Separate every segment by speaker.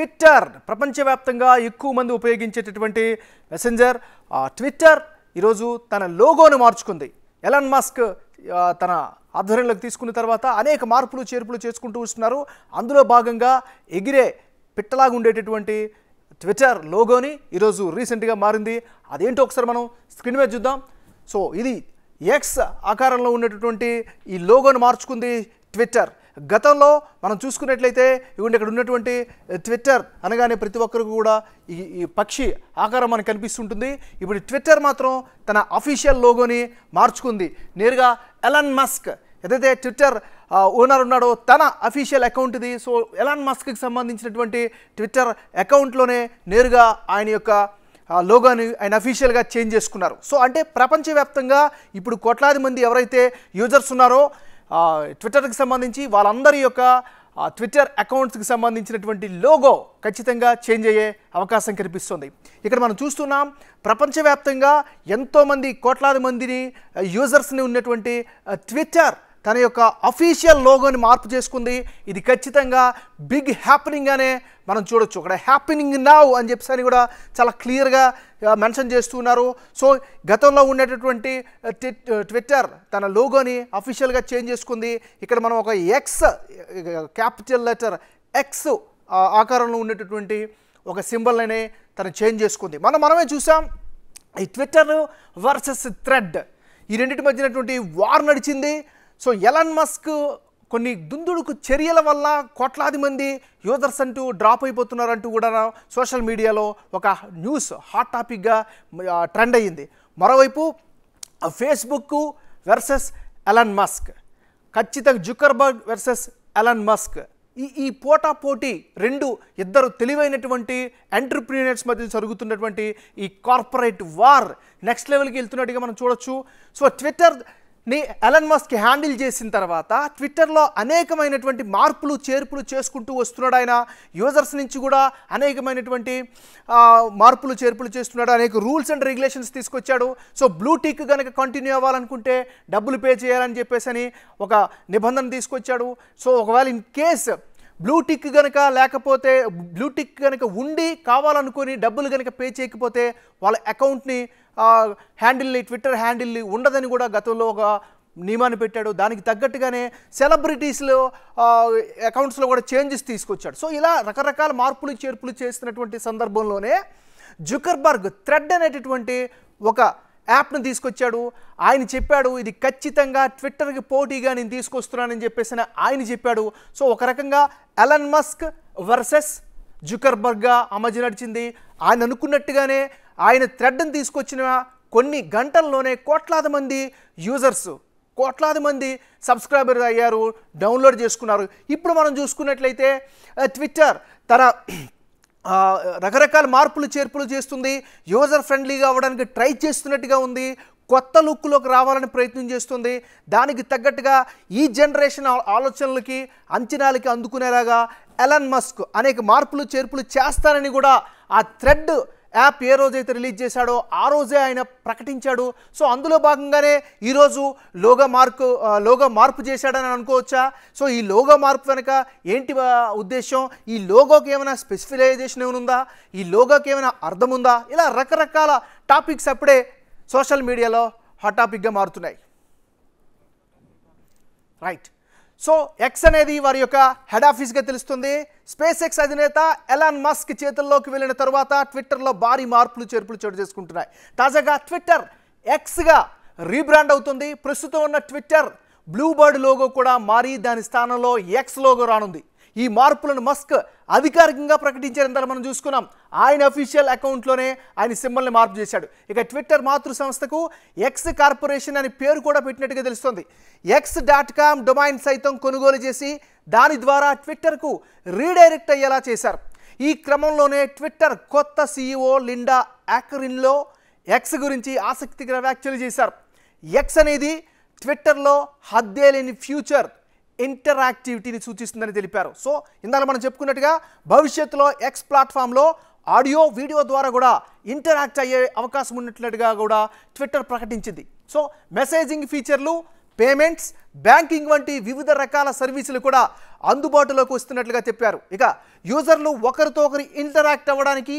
Speaker 1: Twitter ప్రపంచవ్యాప్తంగా ఎక్కువ మంది ఉపయోగించేటటువంటి మెసెంజర్ ట్విట్టర్ ఈరోజు తన లోగోను మార్చుకుంది ఎలాన్ మాస్క్ తన ఆధ్వర్యంలోకి తీసుకున్న తర్వాత అనేక మార్పులు చేర్పులు చేసుకుంటూ వస్తున్నారు అందులో భాగంగా ఎగిరే పిట్టలాగా ఉండేటటువంటి ట్విట్టర్ లోగోని ఈరోజు రీసెంట్గా మారింది అదేంటో ఒకసారి మనం స్క్రీన్ మీద చూద్దాం సో ఇది ఎక్స్ ఆకారంలో ఉండేటటువంటి ఈ లోగోను మార్చుకుంది ట్విట్టర్ గతంలో మనం చూసుకున్నట్లయితే ఇవ్వండి ఇక్కడ ఉన్నటువంటి ట్విట్టర్ అనగానే ప్రతి ఒక్కరికి కూడా ఈ ఈ పక్షి ఆకారం మనకు కనిపిస్తుంటుంది ఇప్పుడు ట్విట్టర్ మాత్రం తన అఫీషియల్ లోగోని మార్చుకుంది నేరుగా ఎలన్ మస్క్ ఏదైతే ట్విట్టర్ ఓనర్ ఉన్నాడో తన అఫీషియల్ అకౌంట్ది సో ఎలాన్ మస్క్కి సంబంధించినటువంటి ట్విట్టర్ అకౌంట్లోనే నేరుగా ఆయన యొక్క లోగాని ఆయన అఫీషియల్గా చేంజ్ చేసుకున్నారు సో అంటే ప్రపంచవ్యాప్తంగా ఇప్పుడు కోట్లాది మంది ఎవరైతే యూజర్స్ ఉన్నారో ట్విట్టర్కి సంబంధించి వాళ్ళందరి యొక్క ట్విట్టర్ అకౌంట్స్కి సంబంధించినటువంటి లోగో ఖచ్చితంగా చేంజ్ అయ్యే అవకాశం కనిపిస్తుంది ఇక్కడ మనం చూస్తున్నాం ప్రపంచవ్యాప్తంగా ఎంతోమంది కోట్లాది మందిని యూజర్స్ని ఉన్నటువంటి ట్విట్టర్ తన యొక్క అఫీషియల్ లోగోని మార్పు చేసుకుంది ఇది ఖచ్చితంగా బిగ్ హ్యాపెనింగ్ అనే మనం చూడొచ్చు అక్కడ హ్యాపెనింగ్ నావ్ అని చెప్పేసి కూడా చాలా క్లియర్గా మెన్షన్ చేస్తున్నారు సో గతంలో ఉండేటటువంటి ట్విట్టర్ తన లోగోని అఫీషియల్గా చేంజ్ చేసుకుంది ఇక్కడ మనం ఒక ఎక్స్ క్యాపిటల్ లెటర్ ఎక్స్ ఆకారంలో ఉండేటటువంటి ఒక సింబల్ తను చేంజ్ చేసుకుంది మనం మనమే చూసాం ఈ ట్విట్టర్ వర్సెస్ థ్రెడ్ ఈ రెండింటి మధ్యనటువంటి వార్ నడిచింది సో ఎలన్ మస్క్ కొన్ని దుందుడుకు చర్యల వల్ల కోట్లాది మంది యూజర్స్ అంటూ డ్రాప్ అయిపోతున్నారంటూ కూడా సోషల్ మీడియాలో ఒక న్యూస్ హాట్ టాపిక్గా ట్రెండ్ అయ్యింది మరోవైపు ఫేస్బుక్ వెర్సెస్ ఎలన్ మస్క్ ఖచ్చితంగా జుకర్బర్గ్ వెర్సెస్ ఎలన్ మస్క్ ఈ ఈ పోటా పోటీ రెండు ఇద్దరు తెలివైనటువంటి ఎంటర్ప్రీనియర్స్ మధ్య జరుగుతున్నటువంటి ఈ కార్పొరేట్ వార్ నెక్స్ట్ లెవెల్కి వెళ్తున్నట్టుగా మనం చూడొచ్చు సో ట్విట్టర్ ని ఎలన్ మస్క్ హ్యాండిల్ చేసిన తర్వాత ట్విట్టర్లో అనేకమైనటువంటి మార్పులు చేర్పులు చేసుకుంటూ వస్తున్నాడు ఆయన యూజర్స్ నుంచి కూడా అనేకమైనటువంటి మార్పులు చేర్పులు చేస్తున్నాడు అనేక రూల్స్ అండ్ రెగ్యులేషన్స్ తీసుకొచ్చాడు సో బ్లూ టిక్ కనుక కంటిన్యూ అవ్వాలనుకుంటే డబ్బులు పే చేయాలని చెప్పేసి అని ఒక నిబంధన తీసుకొచ్చాడు సో ఒకవేళ ఇన్ కేస్ బ్లూ టిక్ లేకపోతే బ్లూటిక్ కనుక ఉండి కావాలనుకొని డబ్బులు కనుక పే చేయకపోతే వాళ్ళ అకౌంట్ని హ్యాండిల్ని ట్విట్టర్ హ్యాండిల్ని ఉండదని కూడా గతంలో ఒక నియమాన్ని పెట్టాడు దానికి తగ్గట్టుగానే సెలబ్రిటీస్లో అకౌంట్స్లో కూడా చేంజెస్ తీసుకొచ్చాడు సో ఇలా రకరకాల మార్పులు చేర్పులు చేస్తున్నటువంటి సందర్భంలోనే జుకర్బర్గ్ థ్రెడ్ అనేటటువంటి ఒక యాప్ను తీసుకొచ్చాడు ఆయన చెప్పాడు ఇది ఖచ్చితంగా ట్విట్టర్కి పోటీగా నేను తీసుకొస్తున్నానని చెప్పేసి ఆయన చెప్పాడు సో ఒక రకంగా ఎలన్ మస్క్ వర్సెస్ జుకర్బర్గ్గా అమజ నడిచింది ఆయన అనుకున్నట్టుగానే ఆయన థ్రెడ్ని తీసుకొచ్చిన కొన్ని గంటల్లోనే కోట్లాది మంది యూజర్స్ కోట్లాది మంది సబ్స్క్రైబర్ అయ్యారు డౌన్లోడ్ చేసుకున్నారు ఇప్పుడు మనం చూసుకున్నట్లయితే ట్విట్టర్ తన రకరకాల మార్పులు చేర్పులు చేస్తుంది యూజర్ ఫ్రెండ్లీగా అవ్వడానికి ట్రై చేస్తున్నట్టుగా ఉంది కొత్త లుక్లోకి రావాలని ప్రయత్నం చేస్తుంది దానికి తగ్గట్టుగా ఈ జనరేషన్ ఆలోచనలకి అంచనాలకి అందుకునేలాగా ఎలన్ మస్క్ అనేక మార్పులు చేర్పులు చేస్తానని కూడా ఆ థ్రెడ్ యాప్ ఏ రోజైతే రిలీజ్ చేశాడో ఆ రోజే ఆయన ప్రకటించాడు సో అందులో భాగంగానే ఈరోజు లోగా మార్కు లోగా మార్పు చేశాడని అనుకోవచ్చా సో ఈ లోగో మార్పు వెనక ఏంటి ఉద్దేశం ఈ లోగోకి ఏమైనా స్పెసిఫిలైజేషన్ ఏమైనా ఈ లోగోకి ఏమైనా అర్థం ఉందా ఇలా రకరకాల టాపిక్స్ అప్పుడే సోషల్ మీడియాలో హాట్ టాపిక్గా మారుతున్నాయి రైట్ సో ఎక్స్ అనేది వారి యొక్క హెడ్ ఆఫీస్గా తెలుస్తుంది స్పేస్ ఎక్స్ అధినేత ఎలాన్ మస్క్ చేతుల్లోకి వెళ్ళిన తర్వాత ట్విట్టర్లో భారీ మార్పులు చేర్పులు చోటు చేసుకుంటున్నాయి తాజాగా ట్విట్టర్ ఎక్స్గా రీబ్రాండ్ అవుతుంది ప్రస్తుతం ఉన్న ట్విట్టర్ బ్లూబర్డ్ లోగో కూడా మారి దాని స్థానంలో ఎక్స్ లోగో రానుంది ఈ మార్పులను మస్క్ అధికారికంగా ప్రకటించారంతా మనం చూసుకున్నాం ఆయన అఫీషియల్ అకౌంట్లోనే ఆయన సింబల్ని మార్పు చేశాడు ఇక ట్విట్టర్ మాతృ సంస్థకు ఎక్స్ కార్పొరేషన్ అనే పేరు కూడా పెట్టినట్టుగా తెలుస్తుంది ఎక్స్ డాట్ కామ్ డొమైన్ సైతం కొనుగోలు చేసి దాని ద్వారా ట్విట్టర్కు రీడైరెక్ట్ అయ్యేలా చేశారు ఈ క్రమంలోనే ట్విట్టర్ కొత్త సీఈఓ లిండా యాకరిన్లో ఎక్స్ గురించి ఆసక్తికర వ్యాఖ్యలు చేశారు ఎక్స్ అనేది ట్విట్టర్లో హద్దే లేని ఫ్యూచర్ ఇంటరాక్టివిటీని సూచిస్తుందని తెలిపారు సో ఇందాక మనం చెప్పుకున్నట్టుగా భవిష్యత్తులో ఎక్స్ ప్లాట్ఫామ్లో ఆడియో వీడియో ద్వారా కూడా ఇంటరాక్ట్ అయ్యే అవకాశం ఉన్నట్లుగా కూడా ట్విట్టర్ ప్రకటించింది సో మెసేజింగ్ ఫీచర్లు పేమెంట్స్ బ్యాంకింగ్ వంటి వివిధ రకాల సర్వీసులు కూడా అందుబాటులోకి వస్తున్నట్లుగా చెప్పారు ఇక యూజర్లు ఒకరితో ఒకరి ఇంటరాక్ట్ అవ్వడానికి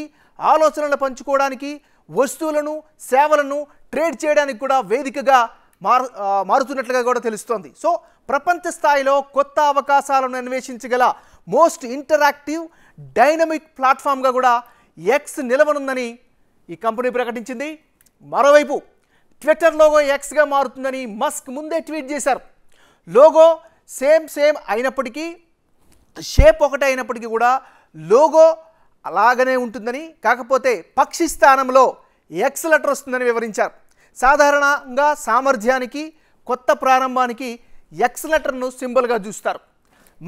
Speaker 1: ఆలోచనలు పంచుకోవడానికి వస్తువులను సేవలను ట్రేడ్ చేయడానికి కూడా వేదికగా మారు మారుతున్నట్లుగా కూడా తెలుస్తోంది సో ప్రపంచ స్థాయిలో కొత్త అవకాశాలను అన్వేషించగల మోస్ట్ ఇంటరాక్టివ్ డైనమిక్ ప్లాట్ఫామ్గా కూడా ఎక్స్ నిలవనుందని ఈ కంపెనీ ప్రకటించింది మరోవైపు ట్విట్టర్ లోగో ఎక్స్గా మారుతుందని మస్క్ ముందే ట్వీట్ చేశారు లోగో సేమ్ సేమ్ అయినప్పటికీ షేప్ ఒకటే అయినప్పటికీ కూడా లోగో అలాగనే ఉంటుందని కాకపోతే పక్షి స్థానంలో ఎక్స్ లెటర్ వస్తుందని వివరించారు సాధారణంగా సామర్థ్యానికి కొత్త ప్రారంభానికి ఎక్స్ లెటర్ను సింబల్గా చూస్తారు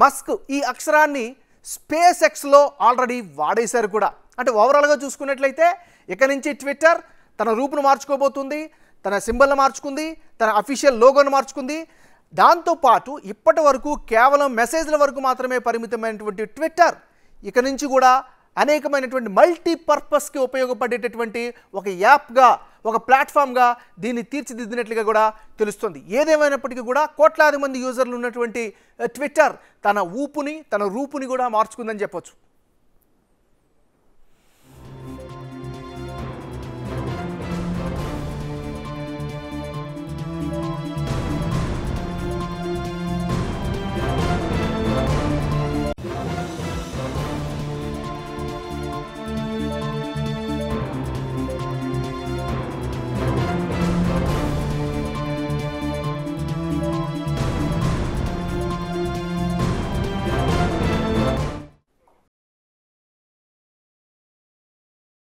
Speaker 1: మస్క్ ఈ అక్షరాన్ని స్పేస్ ఎక్స్లో ఆల్రెడీ వాడేశారు కూడా అంటే ఓవరాల్గా చూసుకున్నట్లయితే ఇక నుంచి ట్విట్టర్ తన రూపును మార్చుకోబోతుంది తన సింబల్ను మార్చుకుంది తన అఫీషియల్ లోగోను మార్చుకుంది దాంతోపాటు ఇప్పటి వరకు కేవలం మెసేజ్ల వరకు మాత్రమే పరిమితమైనటువంటి ట్విట్టర్ ఇక నుంచి కూడా అనేకమైనటువంటి మల్టీపర్పస్కి ఉపయోగపడేటటువంటి ఒక యాప్గా ఒక ప్లాట్ఫామ్గా దీన్ని తీర్చిదిద్దినట్లుగా కూడా తెలుస్తుంది ఏదేమైనప్పటికీ కూడా కోట్లాది మంది యూజర్లు ఉన్నటువంటి ట్విట్టర్ తన ఊపుని తన రూపుని కూడా మార్చుకుందని చెప్పొచ్చు